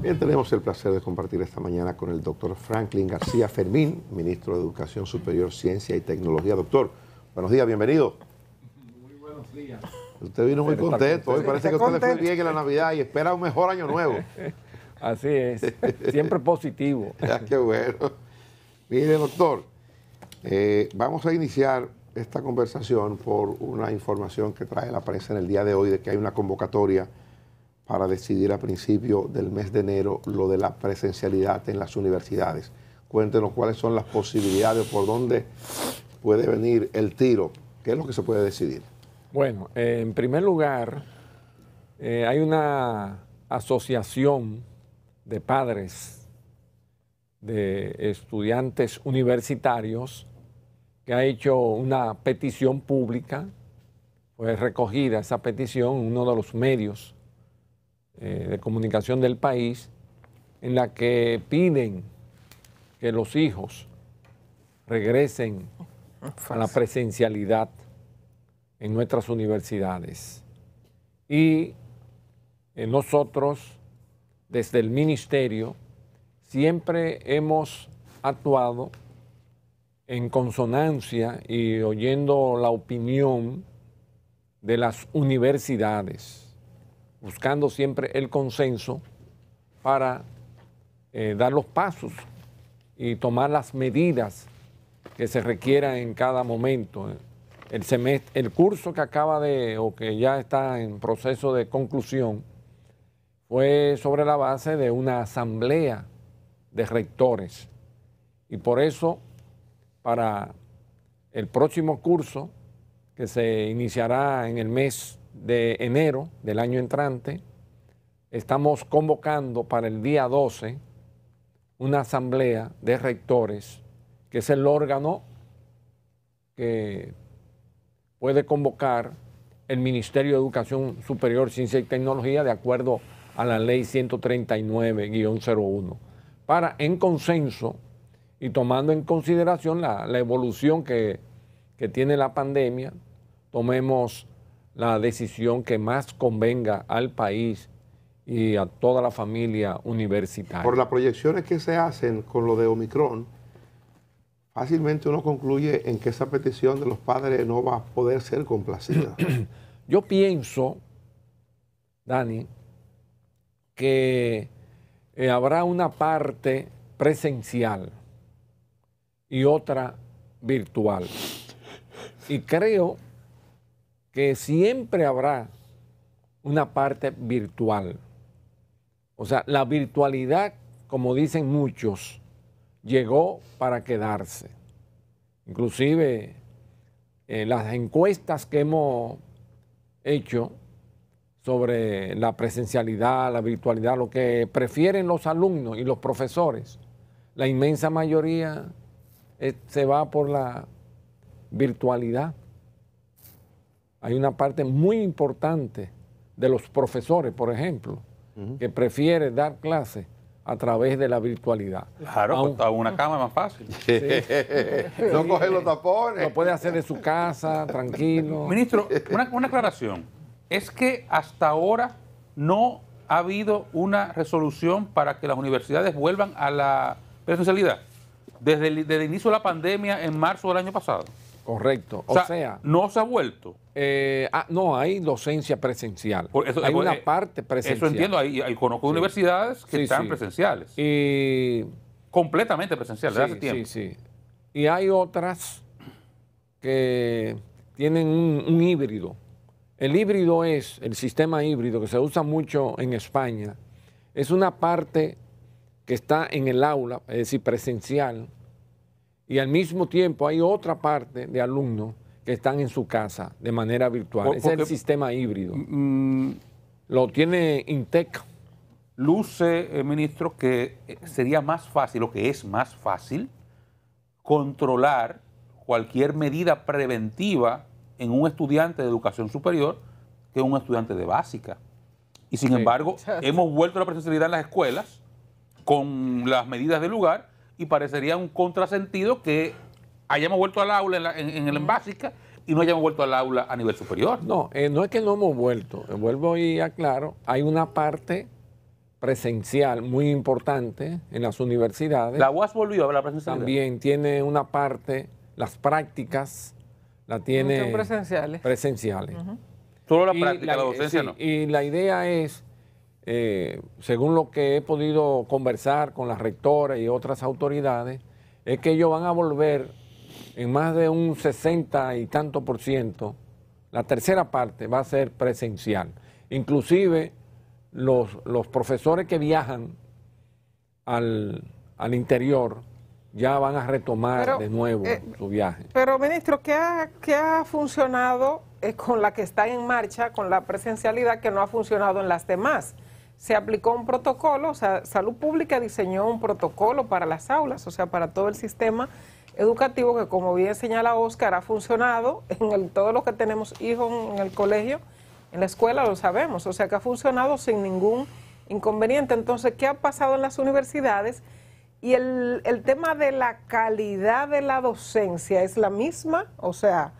Bien, tenemos el placer de compartir esta mañana con el doctor Franklin García Fermín, ministro de Educación Superior, Ciencia y Tecnología. Doctor, buenos días, bienvenido. Muy buenos días. Usted vino muy contento, hoy parece que usted le fue bien en la Navidad y espera un mejor año nuevo. Así es, siempre positivo. ya, qué bueno. Mire, doctor, eh, vamos a iniciar esta conversación por una información que trae la prensa en el día de hoy de que hay una convocatoria para decidir a principio del mes de enero lo de la presencialidad en las universidades. Cuéntenos cuáles son las posibilidades, por dónde puede venir el tiro, qué es lo que se puede decidir. Bueno, eh, en primer lugar, eh, hay una asociación de padres de estudiantes universitarios que ha hecho una petición pública, fue pues recogida esa petición en uno de los medios eh, de comunicación del país, en la que piden que los hijos regresen a la presencialidad en nuestras universidades. Y eh, nosotros, desde el ministerio, siempre hemos actuado en consonancia y oyendo la opinión de las universidades buscando siempre el consenso para eh, dar los pasos y tomar las medidas que se requieran en cada momento. El, semestre, el curso que acaba de, o que ya está en proceso de conclusión, fue sobre la base de una asamblea de rectores. Y por eso, para el próximo curso, que se iniciará en el mes de enero del año entrante, estamos convocando para el día 12 una asamblea de rectores, que es el órgano que puede convocar el Ministerio de Educación Superior, Ciencia y Tecnología de acuerdo a la ley 139-01, para en consenso y tomando en consideración la, evolución que, que tiene la pandemia, tomemos la decisión que más convenga al país y a toda la familia universitaria. Por las proyecciones que se hacen con lo de Omicron, fácilmente uno concluye en que esa petición de los padres no va a poder ser complacida. Yo pienso, Dani, que eh, habrá una parte presencial y otra virtual. Y creo que siempre habrá una parte virtual. O sea, la virtualidad, como dicen muchos, llegó para quedarse. Inclusive eh, las encuestas que hemos hecho sobre la presencialidad, la virtualidad, lo que prefieren los alumnos y los profesores, la inmensa mayoría eh, se va por la virtualidad hay una parte muy importante de los profesores, por ejemplo, que prefiere dar clases a través de la virtualidad. Claro, con pues, una cama más fácil. no coge los tapones. Lo puede hacer de su casa, tranquilo. Ministro, una, una aclaración. Es que hasta ahora no ha habido una resolución para que las universidades vuelvan a la presencialidad. desde el inicio de la pandemia, en marzo del año pasado. Correcto. O, sea, no se ha vuelto. Eh, ah, no, hay docencia presencial. hay una eh, parte presencial. Eso entiendo, hay, conozco universidades que están presenciales. Y... Completamente presenciales, desde hace tiempo. Sí, sí. Y hay otras que tienen un, un híbrido. El híbrido es, el sistema híbrido que se usa mucho en España, es una parte que está en el aula, es decir, presencial, y al mismo tiempo hay otra parte de alumnos que están en su casa de manera virtual. es el sistema híbrido. Mm, Lo tiene Intec. Luce, eh, ministro, que eh, sería más fácil, o que es más fácil, controlar cualquier medida preventiva en un estudiante de educación superior que un estudiante de básica. Y sin embargo, hemos vuelto a la presencialidad en las escuelas con las medidas del lugar y parecería un contrasentido que hayamos vuelto al aula en, la, el en básica y no hayamos vuelto al aula a nivel superior. No, eh, no es que no hemos vuelto. Eh, vuelvo y aclaro, hay una parte presencial muy importante en las universidades. La UAS volvió a la presencial? También tiene una parte, las prácticas, la tiene... presenciales. Presenciales. Solo la práctica, la, docencia no. Y la idea es eh, según lo que he podido conversar con las rectoras y otras autoridades, es que ellos van a volver en más de un 60 y tanto por ciento, la tercera parte va a ser presencial. Inclusive los, profesores que viajan al, interior, ya van a retomar de nuevo eh, su viaje. Pero, ministro, ¿qué ha, funcionado eh, con la que está en marcha, con la presencialidad que no ha funcionado en las demás? se aplicó un protocolo, o sea, Salud Pública diseñó un protocolo para las aulas, o sea, para todo el sistema educativo que, como bien señala Oscar, ha funcionado en todo todos los que tenemos hijos en el colegio, en la escuela lo sabemos, o sea, que ha funcionado sin ningún inconveniente. Entonces, ¿qué ha pasado en las universidades? Y el, el tema de la calidad de la docencia es la misma, o sea,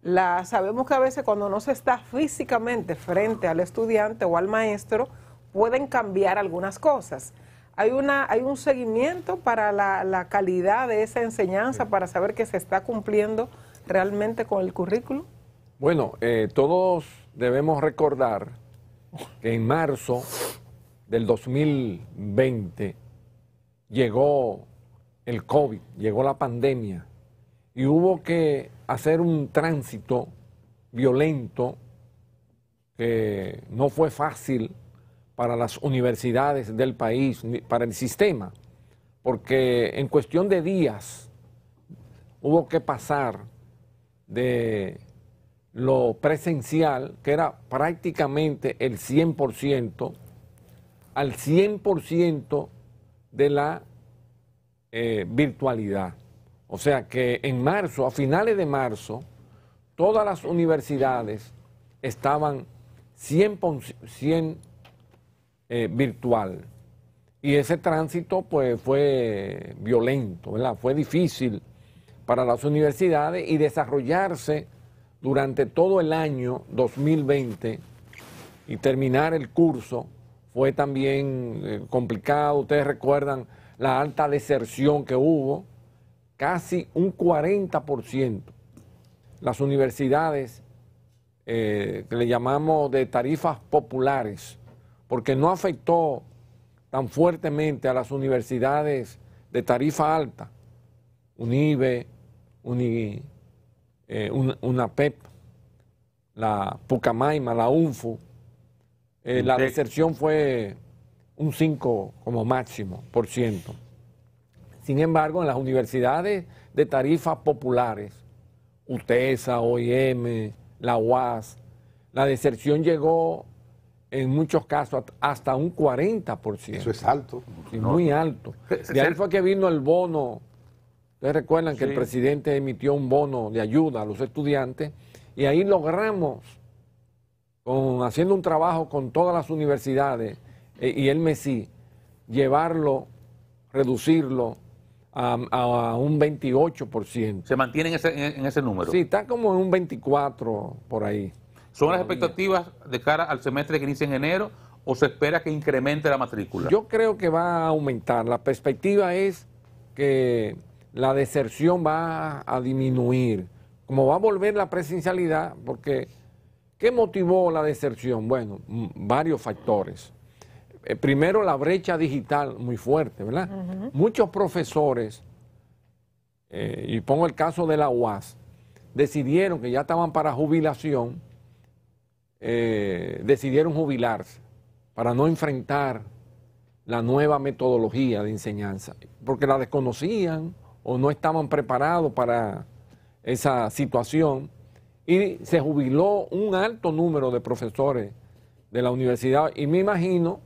la, sabemos que a veces cuando no se está físicamente frente al estudiante o al maestro, pueden cambiar algunas cosas. Hay, una, hay un seguimiento para la, calidad de esa enseñanza, para saber que se está cumpliendo realmente con el currículo. Bueno, eh, todos debemos recordar que en marzo del 2020 llegó el COVID, llegó la pandemia y hubo que hacer un tránsito violento que no fue fácil para las universidades del país, para el sistema, porque en cuestión de días hubo que pasar de lo presencial, que era prácticamente el 100%, al 100% de la eh, virtualidad. O sea que en marzo, a finales de marzo, todas las universidades estaban 100%, 100 eh, virtual. Y ese tránsito pues, fue violento, fue difícil para las universidades y desarrollarse durante todo el año 2020 y terminar el curso fue también eh, complicado. Ustedes recuerdan la alta deserción que hubo, casi un 40%. Las universidades eh, que le llamamos de tarifas populares, porque no afectó tan fuertemente a las universidades de tarifa alta, UNIBE, eh, UNAPEP, e la Pucamaima, la eh, UNFU, la e deserción fue un 5 como máximo por ciento. Sin embargo, en las universidades de tarifas populares, UTESA, OIM, la UAS, la deserción llegó en muchos casos hasta un 40%. Eso es alto. muy alto. De ahí fue que vino el bono. Ustedes recuerdan que el presidente emitió un bono de ayuda a los estudiantes y ahí logramos, haciendo un trabajo con todas las universidades eh, y el MESI, llevarlo, reducirlo a, un 28%. ¿Se mantiene en ese, en ese número? Sí, está como en un 24% por ahí. ¿Son las expectativas de cara al semestre que inicia en enero o se espera que incremente la matrícula? Yo creo que va a aumentar. La perspectiva es que la deserción va a disminuir. Como va a volver la presencialidad, porque ¿qué motivó la deserción? Bueno, varios factores. Eh, primero, la brecha digital muy fuerte, ¿verdad? Muchos profesores, eh, y pongo el caso de la UAS, decidieron que ya estaban para jubilación eh, decidieron jubilarse para no enfrentar la nueva metodología de enseñanza, porque la desconocían o no estaban preparados para esa situación, y se jubiló un alto número de profesores de la universidad, y me imagino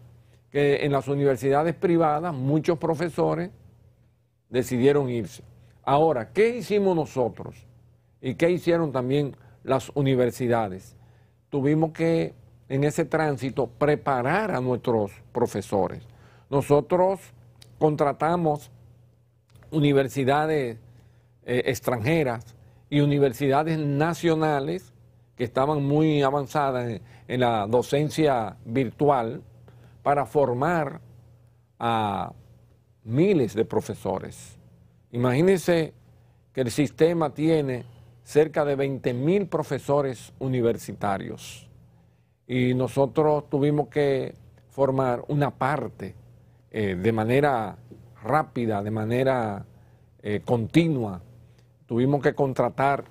que en las universidades privadas muchos profesores decidieron irse. Ahora, ¿qué hicimos nosotros? ¿Y qué hicieron también las universidades? tuvimos que en ese tránsito preparar a nuestros profesores. Nosotros contratamos universidades eh, extranjeras y universidades nacionales que estaban muy avanzadas en, en la docencia virtual para formar a miles de profesores. Imagínense que el sistema tiene cerca de 20 mil profesores universitarios. Y nosotros tuvimos que formar una parte eh, de manera rápida, de manera eh, continua. Tuvimos que contratar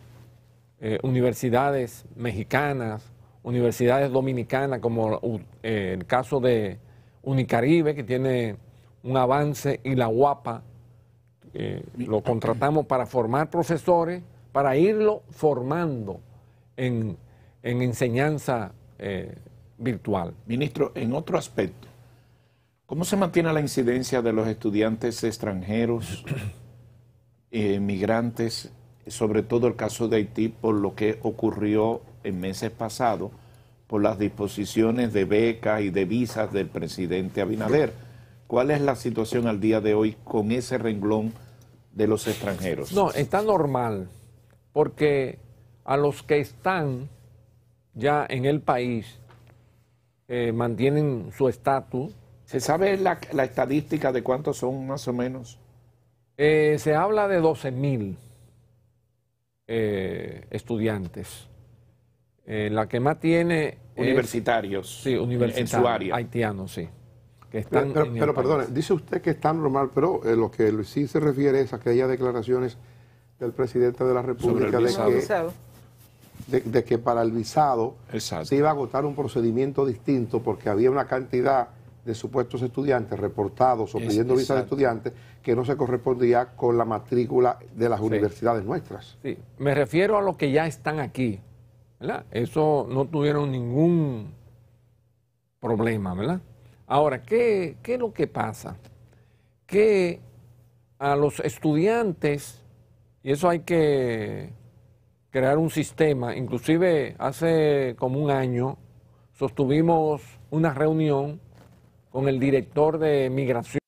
eh, universidades mexicanas, universidades dominicanas, como el caso de Unicaribe, que tiene un avance, y la UAPA. lo contratamos para formar profesores para irlo formando en, enseñanza eh, virtual. Ministro, en otro aspecto, ¿cómo se mantiene la incidencia de los estudiantes extranjeros, eh, migrantes, sobre todo el caso de Haití, por lo que ocurrió en meses pasados, por las disposiciones de becas y de visas del presidente Abinader? ¿Cuál es la situación al día de hoy con ese renglón de los extranjeros? No, está normal porque a los que están ya en el país eh, mantienen su estatus. ¿Se sabe la, estadística de cuántos son más o menos? Eh, se habla de 12 mil eh, estudiantes. la que más tiene... Universitarios. sí, universitarios. En su área. Haitianos, sí. pero, perdón, perdone, dice usted que está normal, pero lo que sí se refiere es a que haya declaraciones del presidente de la República de que, para el visado se iba a agotar un procedimiento distinto porque había una cantidad de supuestos estudiantes reportados o pidiendo visa de estudiantes que no se correspondía con la matrícula de las universidades nuestras. Sí, me refiero a los que ya están aquí, ¿verdad? Eso no tuvieron ningún problema, ¿verdad? Ahora, ¿qué, qué es lo que pasa? Que a los estudiantes y eso hay que crear un sistema. Inclusive hace como un año sostuvimos una reunión con el director de migración,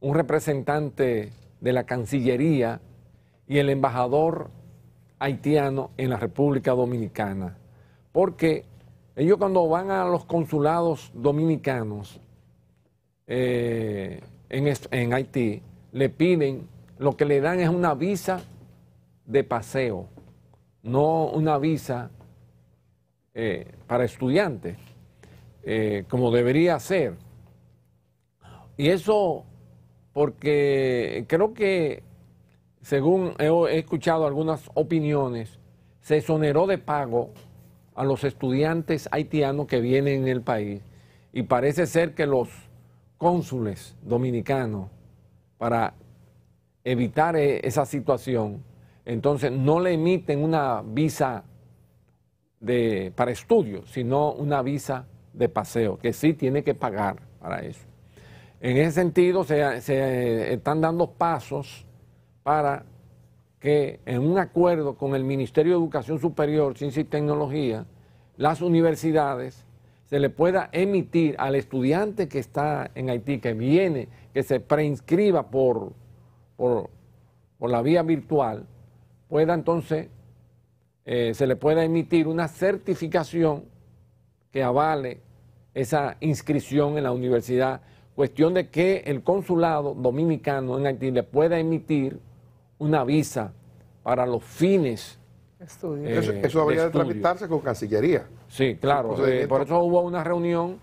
un representante de la Cancillería y el embajador haitiano en la República Dominicana. Porque ellos cuando van a los consulados dominicanos eh, en, en Haití, le piden lo que le dan es una visa de paseo, no una visa eh, para estudiantes, eh, como debería ser. Y eso porque creo que, según he, escuchado algunas opiniones, se exoneró de pago a los estudiantes haitianos que vienen en el país y parece ser que los cónsules dominicanos para evitar eh, esa situación, entonces no le emiten una visa para estudio, sino una visa de paseo, que sí tiene que pagar para eso. En ese sentido, se, se están dando pasos para que en un acuerdo con el Ministerio de Educación Superior, Ciencia y Tecnología, las universidades se le pueda emitir al estudiante que está en Haití, que viene, que se preinscriba por por, por la vía virtual, pueda entonces, eh, se le pueda emitir una certificación que avale esa inscripción en la universidad, cuestión de que el consulado dominicano en Haití le pueda emitir una visa para los fines. Eh, eso, habría de, tramitarse con Cancillería. Sí, claro. Eh, por eso hubo una reunión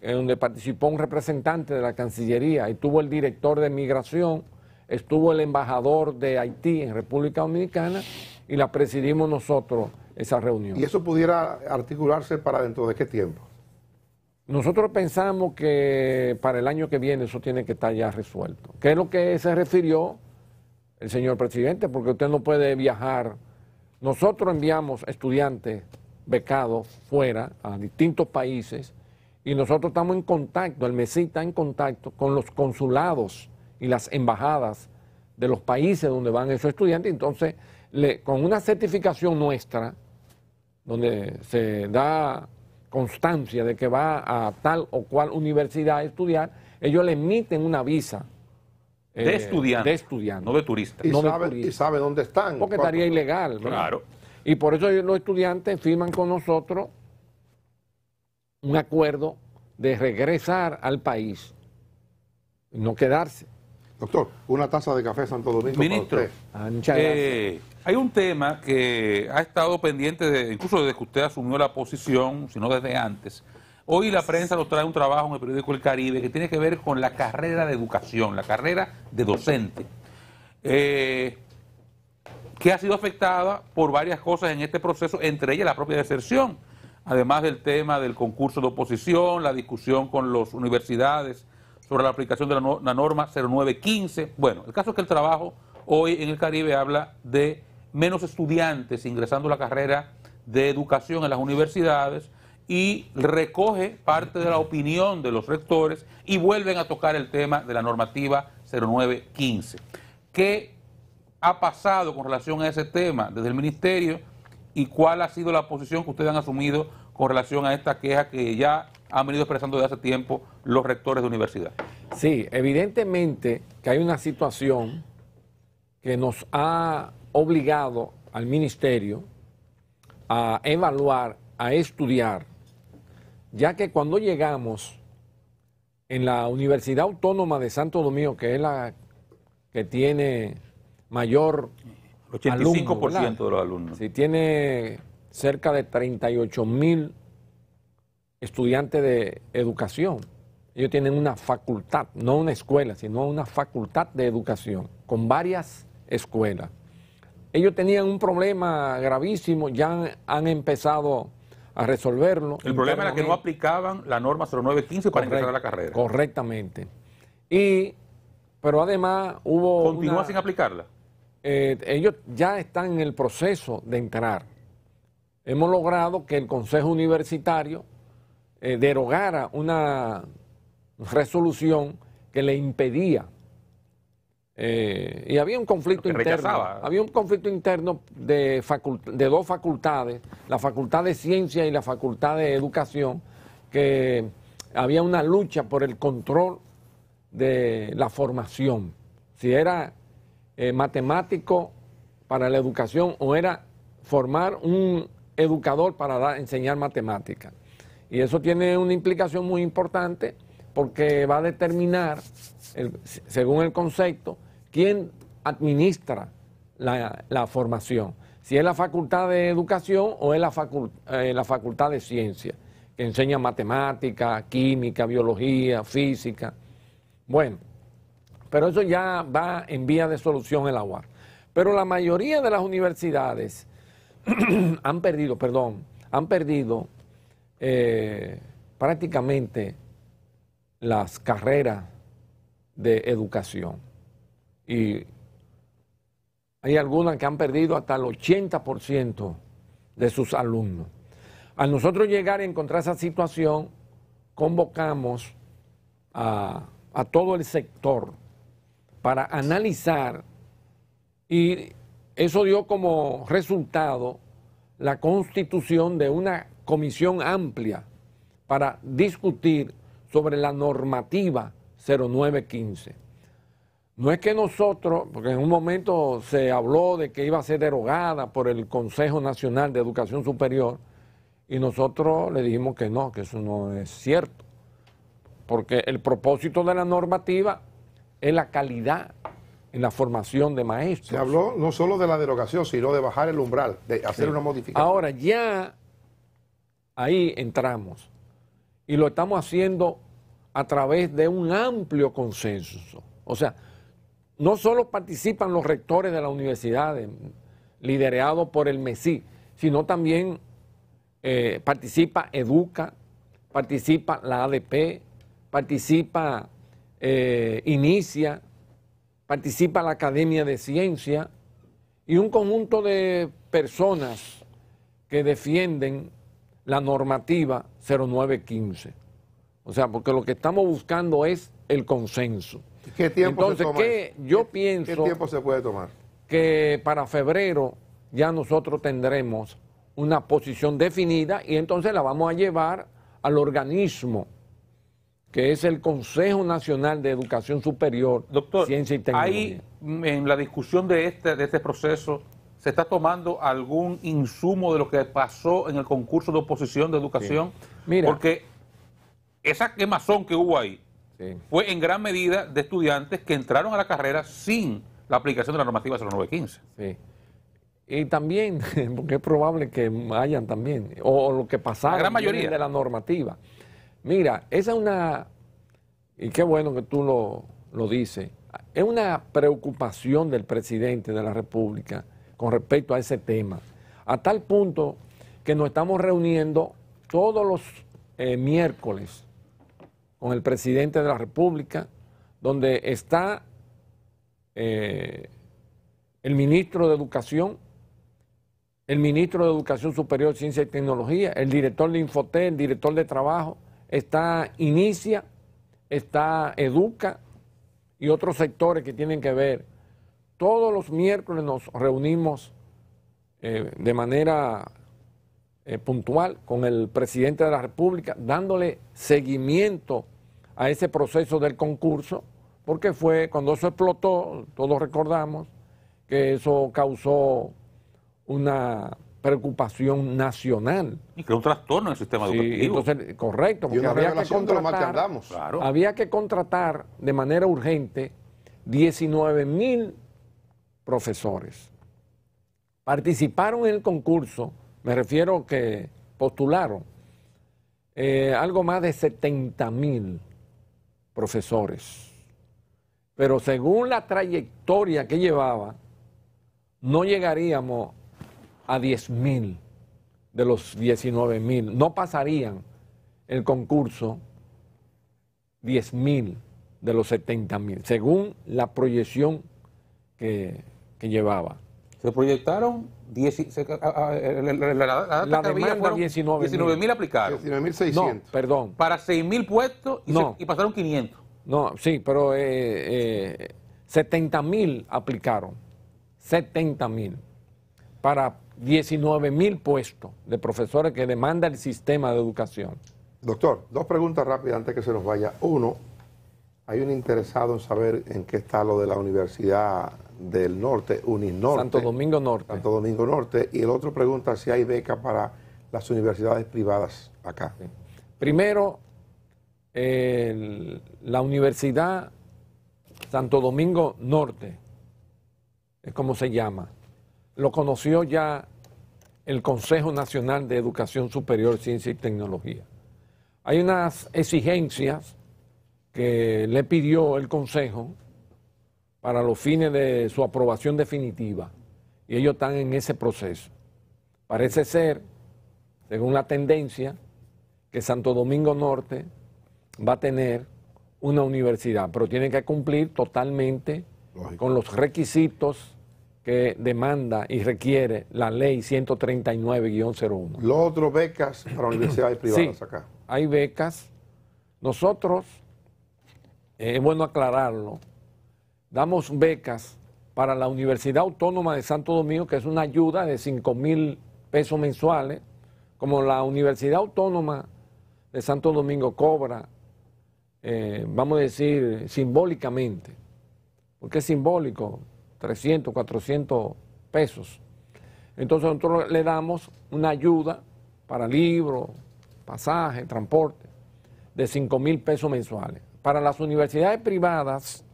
en donde participó un representante de la Cancillería y tuvo el director de Migración estuvo el embajador de Haití en República Dominicana y la presidimos nosotros esa reunión. ¿Y eso pudiera articularse para dentro de qué tiempo? Nosotros pensamos que para el año que viene eso tiene que estar ya resuelto. ¿Qué es lo que se refirió el señor presidente? Porque usted no puede viajar. Nosotros enviamos estudiantes becados fuera a distintos países y nosotros estamos en contacto, el MESI está en contacto con los consulados y las embajadas de los países donde van esos estudiantes. Entonces, con una certificación nuestra, donde se da constancia de que va a tal o cual universidad a estudiar, ellos le emiten una visa de, eh, estudiante, No de turista. Y, no sabe, dónde están. Porque estaría ilegal. Claro. Y por eso los estudiantes firman con nosotros un acuerdo de regresar al país, no quedarse. Doctor, una taza de café Santo Domingo. Ministro, ah, eh, hay un tema que ha estado pendiente, incluso desde que usted asumió la posición, sino desde antes. Hoy la prensa nos trae un trabajo en el periódico El Caribe que tiene que ver con la carrera de educación, la carrera de docente, eh, que ha sido afectada por varias cosas en este proceso, entre ellas la propia deserción, además del tema del concurso de oposición, la discusión con las universidades sobre la aplicación de la, norma 0915. Bueno, el caso es que el trabajo hoy en el Caribe habla de menos estudiantes ingresando a la carrera de educación en las universidades y recoge parte de la opinión de los rectores y vuelven a tocar el tema de la normativa 0915. ¿Qué ha pasado con relación a ese tema desde el ministerio y cuál ha sido la posición que ustedes han asumido con relación a esta queja que ya han venido expresando desde hace tiempo los rectores de universidad. Sí, evidentemente que hay una situación que nos ha obligado al ministerio a evaluar, a estudiar, ya que cuando llegamos en la Universidad Autónoma de Santo Domingo, que es la que tiene mayor 85% de los alumnos. Sí, tiene cerca de 38 mil estudiantes de educación. Ellos tienen una facultad, no una escuela, sino una facultad de educación, con varias escuelas. Ellos tenían un problema gravísimo, ya han, empezado a resolverlo. El problema era que no aplicaban la norma 0915 para entrar a la carrera. Correctamente. Y, pero además hubo... ¿Continúa sin aplicarla? Eh, ellos ya están en el proceso de entrar. Hemos logrado que el Consejo Universitario eh, derogara una resolución que le impedía. Eh, y había un conflicto interno. Había un conflicto interno de, de dos facultades, la Facultad de Ciencia y la Facultad de Educación, que había una lucha por el control de la formación. Si era eh, matemático para la educación o era formar un educador para enseñar matemáticas. Y eso tiene una implicación muy importante porque va a determinar, según el concepto, quién administra la, formación. Si es la facultad de educación o es eh, la, facultad de ciencia, que enseña matemática, química, biología, física. Bueno, pero eso ya va en vía de solución el agua Pero la mayoría de las universidades han perdido, perdón, han perdido eh, prácticamente las carreras de educación. Y hay algunas que han perdido hasta el 80% de sus alumnos. Al nosotros llegar a encontrar esa situación, convocamos a todo el sector para analizar y eso dio como resultado la constitución de una comisión amplia para discutir sobre la normativa 0915. No es que nosotros, porque en un momento se habló de que iba a ser derogada por el Consejo Nacional de Educación Superior y nosotros le dijimos que no, que eso no es cierto, porque el propósito de la normativa es la calidad en la formación de maestros. Se habló no solo de la derogación, sino de bajar el umbral, de hacer una modificación. Ahora, ya ahí entramos. Y lo estamos haciendo a través de un amplio consenso. O sea, no solo participan los rectores de la universidad, em, liderados por el MESI, sino también eh, participa Educa, participa la ADP, participa eh, Inicia, participa la Academia de Ciencia y un conjunto de personas que defienden la normativa 0915. O sea, porque lo que estamos buscando es el consenso. ¿Qué tiempo Entonces, se ¿qué yo pienso tiempo se puede tomar? Que para febrero ya nosotros tendremos una posición definida y entonces la vamos a llevar al organismo que es el Consejo Nacional de Educación Superior, Doctor, Ciencia y Tecnología. Ahí, mm, en la discusión de este, de este proceso ¿Se está tomando algún insumo de lo que pasó en el concurso de oposición de educación? Mira. Porque esa quemazón que hubo ahí fue en gran medida de estudiantes que entraron a la carrera sin la aplicación de la normativa 0915. Sí. Y también, porque es probable que hayan también, o lo que pasara la mayoría de la normativa. Mira, esa es una, y qué bueno que tú lo, lo dices, es una preocupación del presidente de la República con respecto a ese tema. A tal punto que nos estamos reuniendo todos los eh, miércoles con el presidente de la República, donde está eh, el ministro de Educación, el ministro de Educación Superior, Ciencia y Tecnología, el director de Infotel, el director de Trabajo, está Inicia, está Educa y otros sectores que tienen que ver todos los miércoles nos reunimos eh, de manera eh, puntual con el presidente de la República, dándole seguimiento a ese proceso del concurso, porque fue cuando eso explotó, todos recordamos, que eso causó una preocupación nacional. Y que un trastorno en el sistema educativo. correcto, porque había que, contratar, había que contratar de manera urgente 19 mil profesores. Participaron en el concurso, me refiero que postularon eh, algo más de 70 mil profesores. Pero según la trayectoria que llevaba, no llegaríamos a 10 mil de los 19 mil. No pasarían el concurso 10 mil de los 70 mil, según la proyección que que llevaba. Se proyectaron, la, la, la, la demanda 19 mil aplicaron. 19.600. no, perdón. Para 6.000 puestos y, pasaron 500. No, sí, pero eh, eh aplicaron. 70.000 Para 19.000 puestos de profesores que demanda el sistema de educación. Doctor, dos preguntas rápidas antes que se nos vaya. Uno, hay un interesado en saber en qué está lo de la universidad del norte, UNINORTE. Santo Domingo Norte. Santo Domingo Norte. Y el otro pregunta si hay becas para las universidades privadas acá. Primero, la Universidad Santo Domingo Norte, es como se llama, lo conoció ya el Consejo Nacional de Educación Superior, Ciencia y Tecnología. Hay unas exigencias que le pidió el Consejo para los fines de su aprobación definitiva. Y ellos están en ese proceso. Parece ser, según la tendencia, que Santo Domingo Norte va a tener una universidad, pero tiene que cumplir totalmente con los requisitos que demanda y requiere la ley 139-01. Los otros becas para universidades privadas acá. Hay becas. Nosotros, eh, es bueno aclararlo, damos becas para la Universidad Autónoma de Santo Domingo, que es una ayuda de 5 mil pesos mensuales. Como la Universidad Autónoma de Santo Domingo cobra, eh, vamos a decir, simbólicamente, porque es simbólico, 300, 400 pesos. Entonces nosotros le damos una ayuda para libros, pasaje, transporte, de 5 mil pesos mensuales. Para las universidades privadas,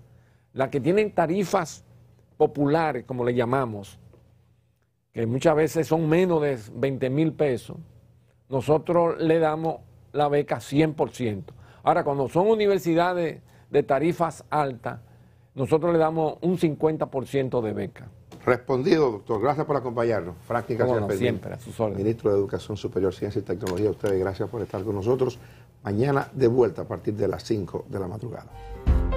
las que tienen tarifas populares, como le llamamos, que muchas veces son menos de 20 mil pesos, nosotros le damos la beca 100%. Ahora, cuando son universidades de tarifas altas, nosotros le damos un 50% de beca. Respondido, doctor. Gracias por acompañarnos. Prácticas siempre, a sus órdenes. Ministro de Educación Superior, Ciencia y Tecnología, ustedes gracias por estar con nosotros. Mañana de vuelta a partir de las 5 de la madrugada.